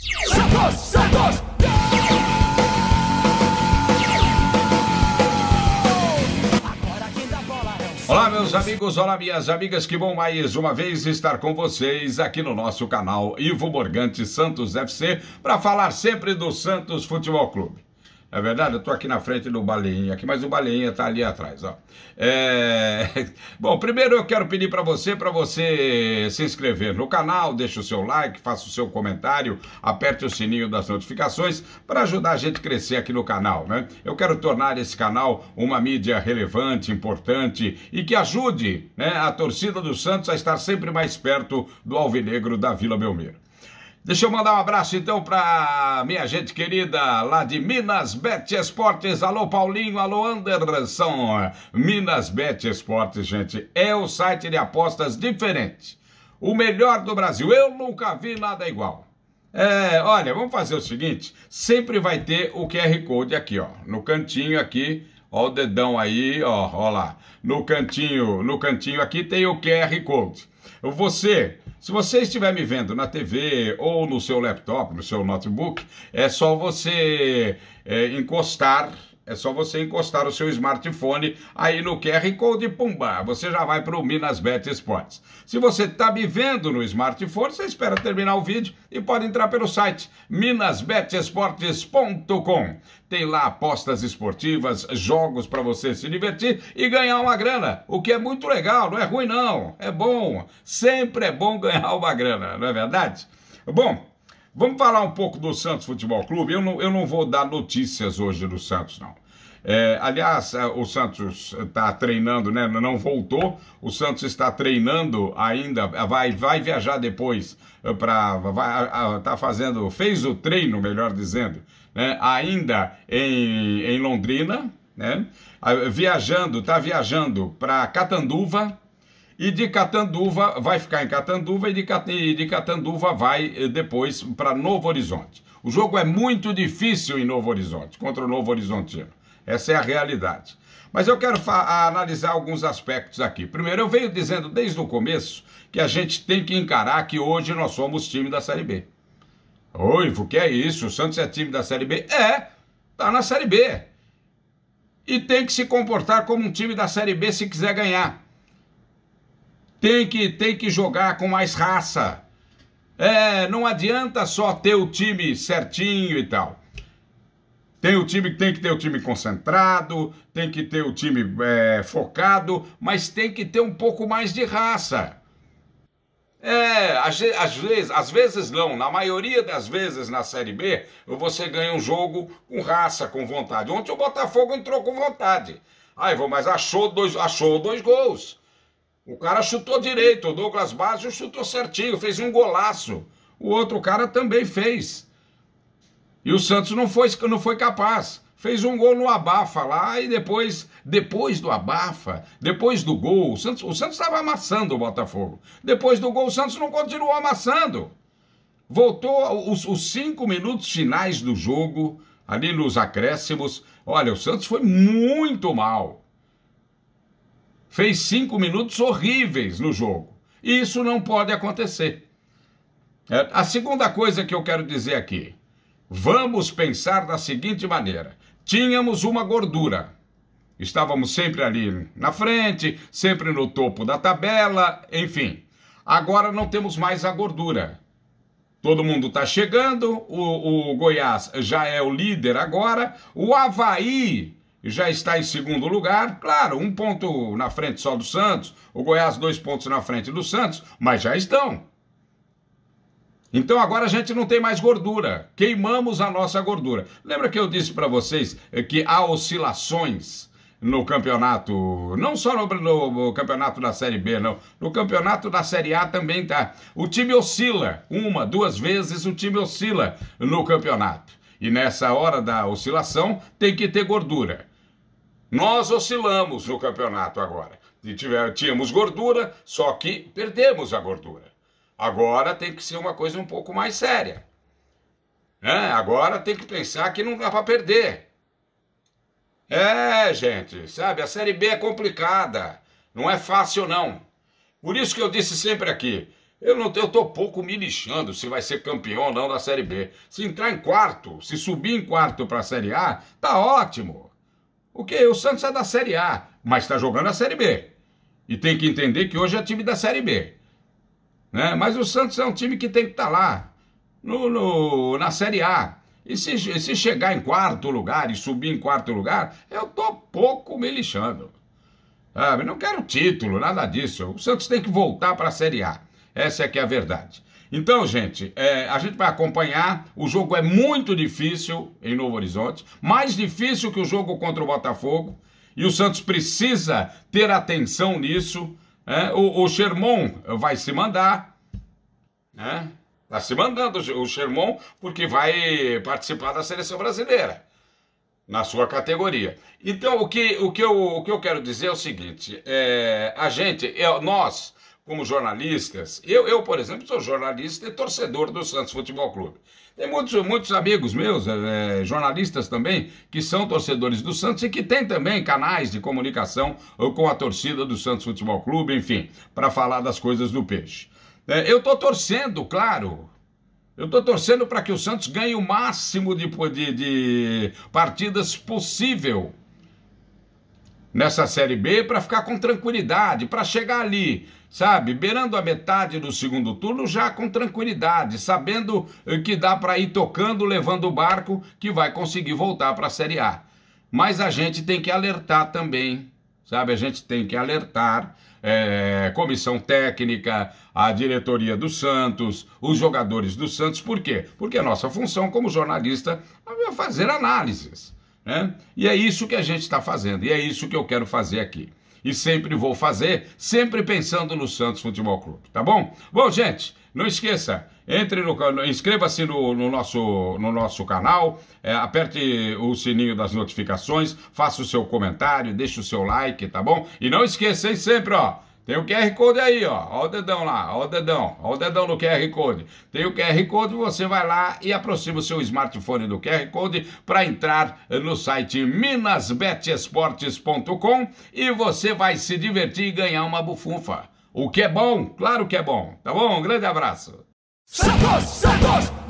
Santos, Santos! Olá, meus amigos, olá, minhas amigas, que bom mais uma vez estar com vocês aqui no nosso canal Ivo Morgante Santos FC para falar sempre do Santos Futebol Clube. É verdade, eu estou aqui na frente do Baleinha, aqui, mas o Baleinha está ali atrás. Ó. É... Bom, primeiro eu quero pedir para você, para você se inscrever no canal, deixa o seu like, faça o seu comentário, aperte o sininho das notificações para ajudar a gente a crescer aqui no canal. Né? Eu quero tornar esse canal uma mídia relevante, importante e que ajude né, a torcida do Santos a estar sempre mais perto do alvinegro da Vila Belmiro. Deixa eu mandar um abraço então para minha gente querida lá de Minas Bet Esportes. Alô Paulinho, alô Anderson. Minas Bet Esportes, gente, é o site de apostas diferente. O melhor do Brasil. Eu nunca vi nada igual. É, olha, vamos fazer o seguinte, sempre vai ter o QR Code aqui, ó, no cantinho aqui Ó o dedão aí, ó, ó lá. No cantinho, no cantinho aqui tem o QR Code. Você, se você estiver me vendo na TV ou no seu laptop, no seu notebook, é só você é, encostar é só você encostar o seu smartphone aí no QR Code e pumba, você já vai para o Minas Bet Esportes. Se você está me vendo no smartphone, você espera terminar o vídeo e pode entrar pelo site minasbetesportes.com. Tem lá apostas esportivas, jogos para você se divertir e ganhar uma grana, o que é muito legal, não é ruim não, é bom. Sempre é bom ganhar uma grana, não é verdade? Bom, Vamos falar um pouco do Santos Futebol Clube. Eu não, eu não vou dar notícias hoje do Santos, não. É, aliás, é, o Santos está treinando, né? Não voltou. O Santos está treinando ainda, vai, vai viajar depois é, para tá fazendo, fez o treino, melhor dizendo, né? ainda em, em Londrina, né? Viajando, está viajando para Catanduva e de Catanduva vai ficar em Catanduva e de, Catanduva vai eh, depois para Novo Horizonte. O jogo é muito difícil em Novo Horizonte, contra o Novo Horizontino. Essa é a realidade. Mas eu quero analisar alguns aspectos aqui. Primeiro, eu venho dizendo desde o começo que a gente tem que encarar que hoje nós somos time da Série B. Oi, o que é isso? O Santos é time da Série B? É, tá na Série B. E tem que se comportar como um time da Série B se quiser ganhar. Tem que, tem que jogar com mais raça. É, não adianta só ter o time certinho e tal. Tem o time que tem que ter o time concentrado, tem que ter o time é, focado, mas tem que ter um pouco mais de raça. É, às, às, vezes, às vezes não, na maioria das vezes na Série B, você ganha um jogo com raça, com vontade. Ontem o Botafogo entrou com vontade. Aí, vou, mas achou dois, achou dois gols. O cara chutou direito, o Douglas Baggio chutou certinho, fez um golaço. O outro cara também fez. E o Santos não foi, não foi capaz. Fez um gol no abafa lá e depois, depois do abafa, depois do gol, o Santos estava amassando o Botafogo. Depois do gol, o Santos não continuou amassando. Voltou os, os cinco minutos finais do jogo, ali nos acréscimos. Olha, o Santos foi muito mal. Fez cinco minutos horríveis no jogo. E isso não pode acontecer. É, a segunda coisa que eu quero dizer aqui. Vamos pensar da seguinte maneira: tínhamos uma gordura. Estávamos sempre ali na frente, sempre no topo da tabela, enfim. Agora não temos mais a gordura. Todo mundo está chegando, o, o, Goiás já é o líder agora, o Havaí já está em segundo lugar, claro, um ponto na frente só do Santos, o Goiás dois pontos na frente do Santos, mas já estão. Então agora a gente não tem mais gordura, queimamos a nossa gordura. Lembra que eu disse para vocês eh, que há oscilações no campeonato, não só no, no, campeonato da Série B, não, no campeonato da Série A também tá. O time oscila, uma, duas vezes o time oscila no campeonato. E nessa hora da oscilação tem que ter gordura. Nós oscilamos no campeonato agora. E tínhamos gordura, só que perdemos a gordura. Agora tem que ser uma coisa um pouco mais séria. Né? Agora tem que pensar que não dá para perder. É, gente, sabe? A Série B é complicada. Não é fácil, não. Por isso que eu disse sempre aqui. Eu não eu tô pouco me lixando se vai ser campeão ou não da Série B. Se entrar em quarto, se subir em quarto para a Série A, tá ótimo. O que? O Santos é da Série A, mas está jogando a Série B. E tem que entender que hoje é time da Série B. Né? Mas o Santos é um time que tem que estar tá lá, no, no, na Série A. E se, se chegar em quarto lugar e subir em quarto lugar, eu tô pouco me lixando. Ah, Sabe? Não quero título, nada disso. O Santos tem que voltar para a Série A. Essa é que é a verdade. Então, gente, é, a gente vai acompanhar. O jogo é muito difícil em Novo Horizonte, mais difícil que o jogo contra o Botafogo. E o Santos precisa ter atenção nisso é, o, o Sherman vai se mandar, né? Está se mandando o Sherman porque vai participar da seleção brasileira na sua categoria. Então o que, o que, eu, o que eu quero dizer é o seguinte: é, a gente, eu, é, nós como jornalistas. Eu, eu, por exemplo, sou jornalista e torcedor do Santos Futebol Clube. Tem muitos, muitos amigos meus, é, jornalistas também, que são torcedores do Santos e que têm também canais de comunicação com a torcida do Santos Futebol Clube, enfim, para falar das coisas do peixe. É, eu estou torcendo, claro, eu estou torcendo para que o Santos ganhe o máximo de, de, de partidas possível nessa Série B para ficar com tranquilidade, para chegar ali, sabe, beirando a metade do segundo turno já com tranquilidade, sabendo eh, que dá para ir tocando, levando o barco que vai conseguir voltar para a Série A. Mas a gente tem que alertar também, sabe, a gente tem que alertar é, comissão técnica, a diretoria do Santos, os jogadores do Santos. Por quê? Porque a nossa função como jornalista é fazer análises. Né? E é isso que a gente está fazendo, e é isso que eu quero fazer aqui. E sempre vou fazer, sempre pensando no Santos Futebol Clube, tá bom? Bom, gente, não esqueça, entre no inscreva-se no, no, nosso, no nosso canal, é, aperte o sininho das notificações, faça o seu comentário, deixe o seu like, tá bom? E não esqueça, hein, sempre, ó. Tem o QR Code aí, ó. Ó o dedão lá, ó o dedão, ó o dedão no QR Code. Tem o QR Code, você vai lá e aproxima o seu smartphone do QR Code para entrar no site minasbetesportes.com e você vai se divertir e ganhar uma bufunfa. O que é bom, claro que é bom, tá bom? Um grande abraço. Santos, Santos!